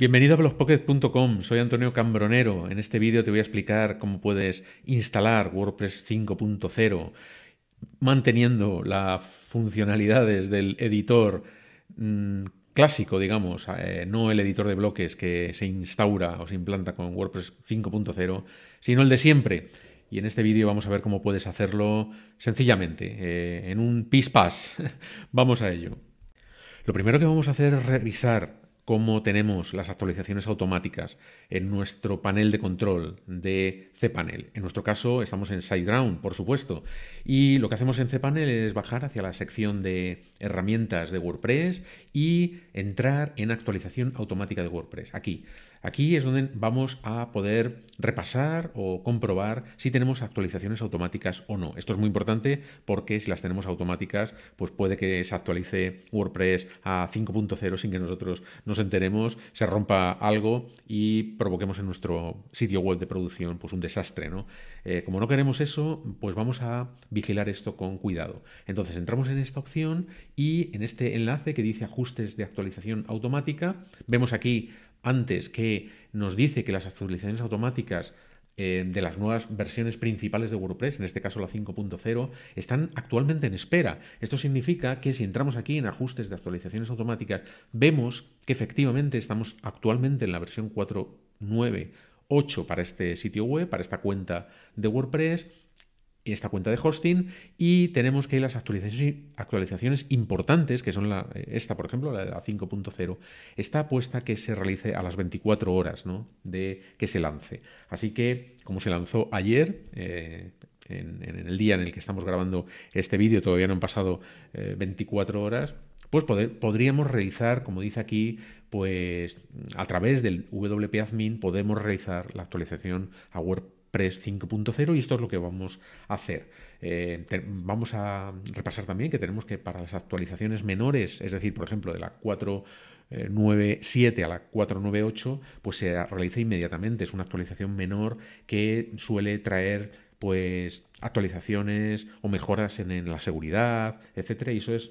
Bienvenido a blogpocket.com, soy Antonio Cambronero. En este vídeo te voy a explicar cómo puedes instalar WordPress 5.0 manteniendo las funcionalidades del editor mm, clásico, digamos, eh, no el editor de bloques que se instaura o se implanta con WordPress 5.0, sino el de siempre. Y en este vídeo vamos a ver cómo puedes hacerlo sencillamente, eh, en un pis-pas. vamos a ello. Lo primero que vamos a hacer es revisar cómo tenemos las actualizaciones automáticas en nuestro panel de control de cPanel. En nuestro caso estamos en SiteGround, por supuesto, y lo que hacemos en cPanel es bajar hacia la sección de herramientas de WordPress y entrar en actualización automática de WordPress. Aquí Aquí es donde vamos a poder repasar o comprobar si tenemos actualizaciones automáticas o no. Esto es muy importante porque si las tenemos automáticas, pues puede que se actualice WordPress a 5.0 sin que nosotros nos enteremos, se rompa algo y provoquemos en nuestro sitio web de producción pues un desastre. ¿no? Eh, como no queremos eso, pues vamos a vigilar esto con cuidado. Entonces entramos en esta opción y en este enlace que dice ajustes de actualización automática, vemos aquí antes que nos dice que las actualizaciones automáticas eh, de las nuevas versiones principales de WordPress, en este caso la 5.0, están actualmente en espera. Esto significa que si entramos aquí en ajustes de actualizaciones automáticas, vemos que efectivamente estamos actualmente en la versión 4.9.8 para este sitio web, para esta cuenta de WordPress, esta cuenta de hosting y tenemos que las actualizaciones, importantes, que son eh, esta, por ejemplo, la, 5.0, está puesta que se realice a las 24 horas de que se lance. Así que, como se lanzó ayer, eh, en, el día en el que estamos grabando este vídeo, todavía no han pasado 24 eh, horas, pues podríamos realizar, como dice aquí, pues a través del WP Admin podemos realizar la actualización a WordPress Press 5.0 y esto es lo que vamos a hacer. Eh, vamos a repasar también que tenemos que para las actualizaciones menores, es decir, por ejemplo, de la 497 a la 498, pues se realiza inmediatamente. Es una actualización menor que suele traer pues actualizaciones o mejoras en, en la seguridad, etcétera, y eso es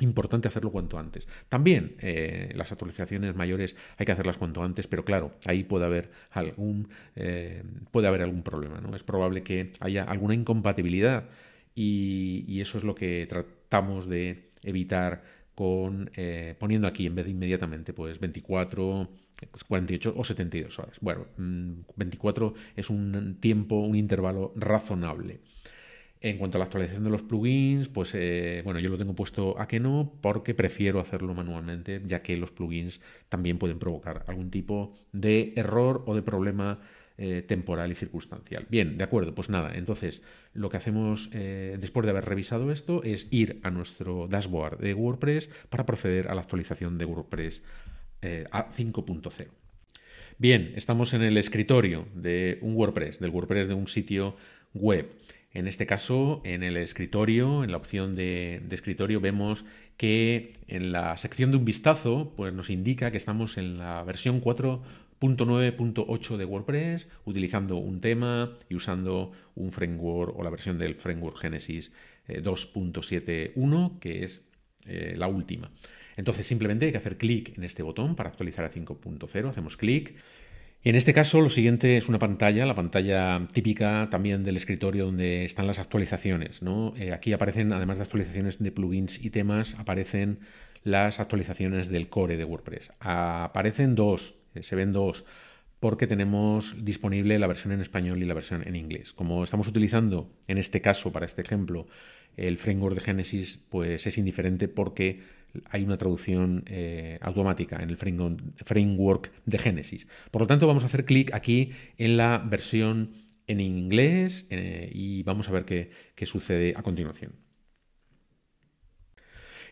Importante hacerlo cuanto antes. También eh, las actualizaciones mayores hay que hacerlas cuanto antes, pero claro, ahí puede haber algún, eh, puede haber algún problema. ¿no? Es probable que haya alguna incompatibilidad y, eso es lo que tratamos de evitar con, eh, poniendo aquí en vez de inmediatamente pues 24 48 pues, o 72 horas. Bueno, 24 mm, es un tiempo, un intervalo razonable. En cuanto a la actualización de los plugins, pues eh, bueno, yo lo tengo puesto a que no porque prefiero hacerlo manualmente, ya que los plugins también pueden provocar algún tipo de error o de problema eh, temporal y circunstancial. Bien, de acuerdo, pues nada, entonces lo que hacemos eh, después de haber revisado esto es ir a nuestro dashboard de WordPress para proceder a la actualización de WordPress a 5.0. Bien, estamos en el escritorio de un WordPress, del WordPress de un sitio web. En este caso, en el escritorio, en la opción de, escritorio, vemos que en la sección de un vistazo pues nos indica que estamos en la versión 4.9.8 de WordPress, utilizando un tema y usando un framework o la versión del framework Genesis 2.7.1, eh, que es eh, la última. Entonces simplemente hay que hacer clic en este botón para actualizar a 5.0, hacemos clic, en este caso, lo siguiente es una pantalla, la pantalla típica también del escritorio donde están las actualizaciones. Eh, aquí aparecen, además de actualizaciones de plugins y temas, aparecen las actualizaciones del core de WordPress. Aparecen dos, eh, se ven dos, porque tenemos disponible la versión en español y la versión en inglés. Como estamos utilizando, en este caso, para este ejemplo, el framework de Genesis, pues es indiferente porque hay una traducción eh, automática en el framework de Genesis. Por lo tanto, vamos a hacer clic aquí en la versión en inglés eh, y vamos a ver qué sucede a continuación.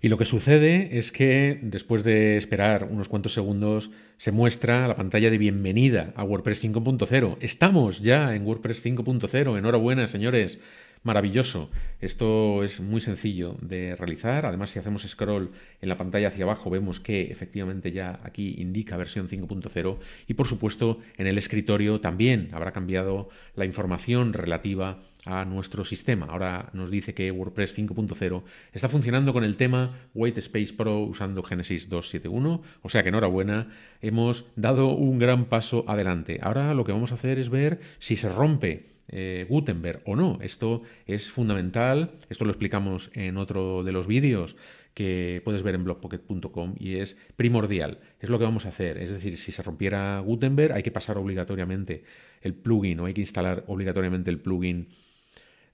Y lo que sucede es que después de esperar unos cuantos segundos se muestra la pantalla de bienvenida a WordPress 5.0. Estamos ya en WordPress 5.0. Enhorabuena, señores. Maravilloso. Esto es muy sencillo de realizar. Además, si hacemos scroll en la pantalla hacia abajo, vemos que efectivamente ya aquí indica versión 5.0 y por supuesto en el escritorio también habrá cambiado la información relativa a nuestro sistema. Ahora nos dice que WordPress 5.0 está funcionando con el tema White Space Pro usando Genesis 2.7.1, o sea que enhorabuena, hemos dado un gran paso adelante. Ahora lo que vamos a hacer es ver si se rompe eh, Gutenberg o no. Esto es fundamental, esto lo explicamos en otro de los vídeos que puedes ver en blogpocket.com y es primordial, es lo que vamos a hacer. Es decir, si se rompiera Gutenberg hay que pasar obligatoriamente el plugin o hay que instalar obligatoriamente el plugin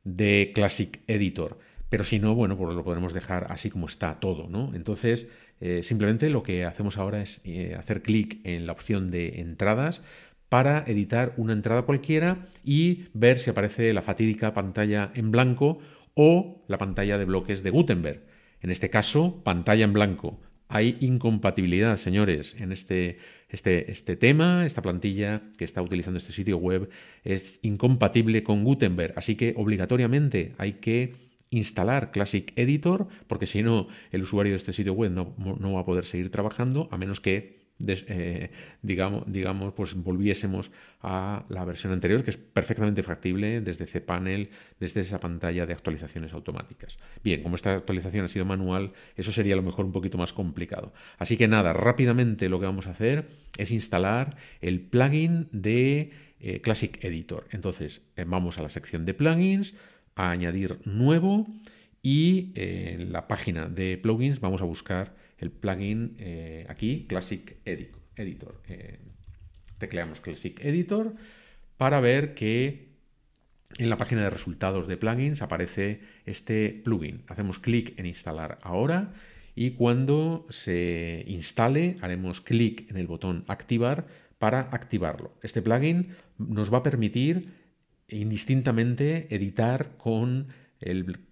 de Classic Editor. Pero si no, bueno, pues lo podremos dejar así como está todo, ¿no? Entonces, eh, simplemente lo que hacemos ahora es eh, hacer clic en la opción de entradas, para editar una entrada cualquiera y ver si aparece la fatídica pantalla en blanco o la pantalla de bloques de Gutenberg. En este caso, pantalla en blanco. Hay incompatibilidad, señores, en este, este, este tema, esta plantilla que está utilizando este sitio web es incompatible con Gutenberg, así que obligatoriamente hay que instalar Classic Editor, porque si no, el usuario de este sitio web no va a poder seguir trabajando, a menos que eh, digamos, digamos, pues volviésemos a la versión anterior, que es perfectamente factible desde cPanel, desde esa pantalla de actualizaciones automáticas. Bien, como esta actualización ha sido manual, eso sería a lo mejor un poquito más complicado. Así que nada, rápidamente lo que vamos a hacer es instalar el plugin de eh, Classic Editor. Entonces, eh, vamos a la sección de plugins, a añadir nuevo y en la página de plugins vamos a buscar el plugin eh, aquí, Classic Editor. Eh, tecleamos Classic Editor para ver que en la página de resultados de plugins aparece este plugin. Hacemos clic en instalar ahora y cuando se instale haremos clic en el botón activar para activarlo. Este plugin nos va a permitir indistintamente editar con el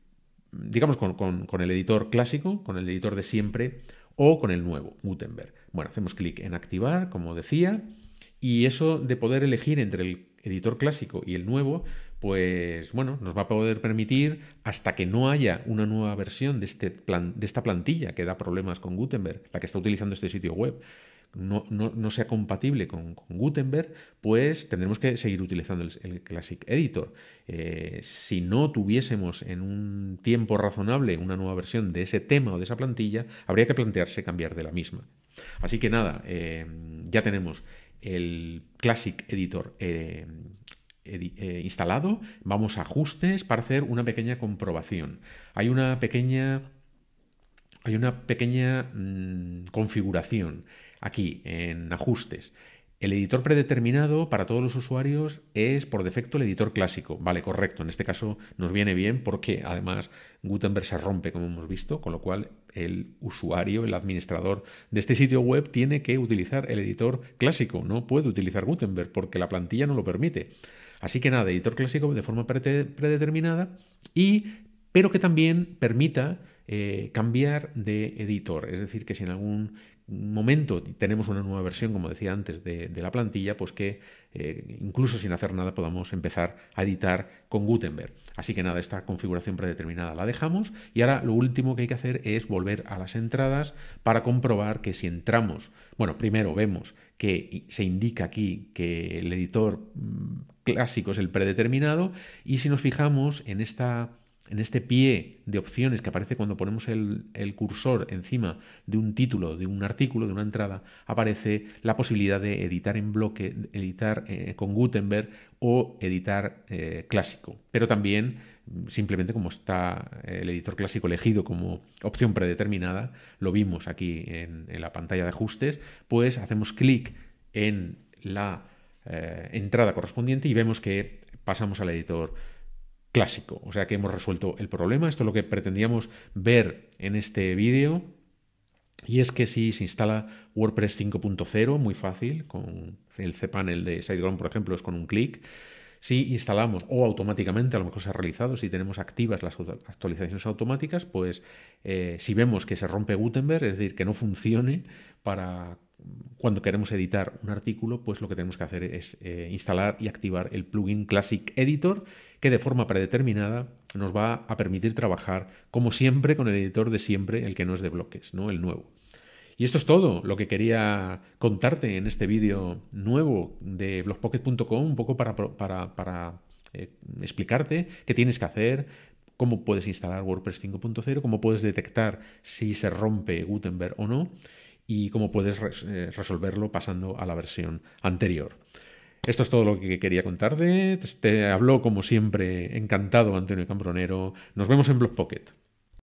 digamos, con, el editor clásico, con el editor de siempre o con el nuevo, Gutenberg. Bueno, hacemos clic en activar, como decía, y eso de poder elegir entre el editor clásico y el nuevo, pues bueno, nos va a poder permitir, hasta que no haya una nueva versión de, este plan, de esta plantilla que da problemas con Gutenberg, la que está utilizando este sitio web, no, sea compatible con, Gutenberg, pues tendremos que seguir utilizando el, Classic Editor. Eh, si no tuviésemos en un tiempo razonable una nueva versión de ese tema o de esa plantilla, habría que plantearse cambiar de la misma. Así que nada, eh, ya tenemos el Classic Editor eh, instalado, vamos a ajustes para hacer una pequeña comprobación. Hay una pequeña, hay una pequeña mm, configuración. Aquí, en ajustes. El editor predeterminado para todos los usuarios es por defecto el editor clásico. Vale, correcto. En este caso nos viene bien porque además Gutenberg se rompe, como hemos visto, con lo cual el usuario, el administrador de este sitio web tiene que utilizar el editor clásico. No puede utilizar Gutenberg porque la plantilla no lo permite. Así que nada, editor clásico de forma predeterminada y pero que también permita eh, cambiar de editor. Es decir, que si en algún momento tenemos una nueva versión, como decía antes, de, la plantilla, pues que eh, incluso sin hacer nada podamos empezar a editar con Gutenberg. Así que nada, esta configuración predeterminada la dejamos y ahora lo último que hay que hacer es volver a las entradas para comprobar que si entramos, bueno, primero vemos que se indica aquí que el editor mm, clásico es el predeterminado y si nos fijamos en esta en este pie de opciones que aparece cuando ponemos el, cursor encima de un título, de un artículo, de una entrada, aparece la posibilidad de editar en bloque, editar eh, con Gutenberg o editar eh, clásico. Pero también, simplemente como está eh, el editor clásico elegido como opción predeterminada, lo vimos aquí en, la pantalla de ajustes, pues hacemos clic en la entrada correspondiente y vemos que pasamos al editor clásico. O sea que hemos resuelto el problema. Esto es lo que pretendíamos ver en este vídeo. Y es que si se instala WordPress 5.0, muy fácil, con el cPanel de SiteGround, por ejemplo, es con un clic. Si instalamos o automáticamente, a lo mejor se ha realizado, si tenemos activas las actualizaciones automáticas, pues eh, si vemos que se rompe Gutenberg, es decir, que no funcione para cuando queremos editar un artículo, pues lo que tenemos que hacer es eh, instalar y activar el plugin Classic Editor, que de forma predeterminada nos va a permitir trabajar, como siempre, con el editor de siempre, el que no es de bloques, ¿no? El nuevo. Y esto es todo lo que quería contarte en este vídeo nuevo de blogpocket.com, un poco para, para, eh, explicarte qué tienes que hacer, cómo puedes instalar WordPress 5.0, cómo puedes detectar si se rompe Gutenberg o no y cómo puedes eh, resolverlo pasando a la versión anterior. Esto es todo lo que quería contarte. Te habló, como siempre, encantado Antonio Cambronero. Nos vemos en Blog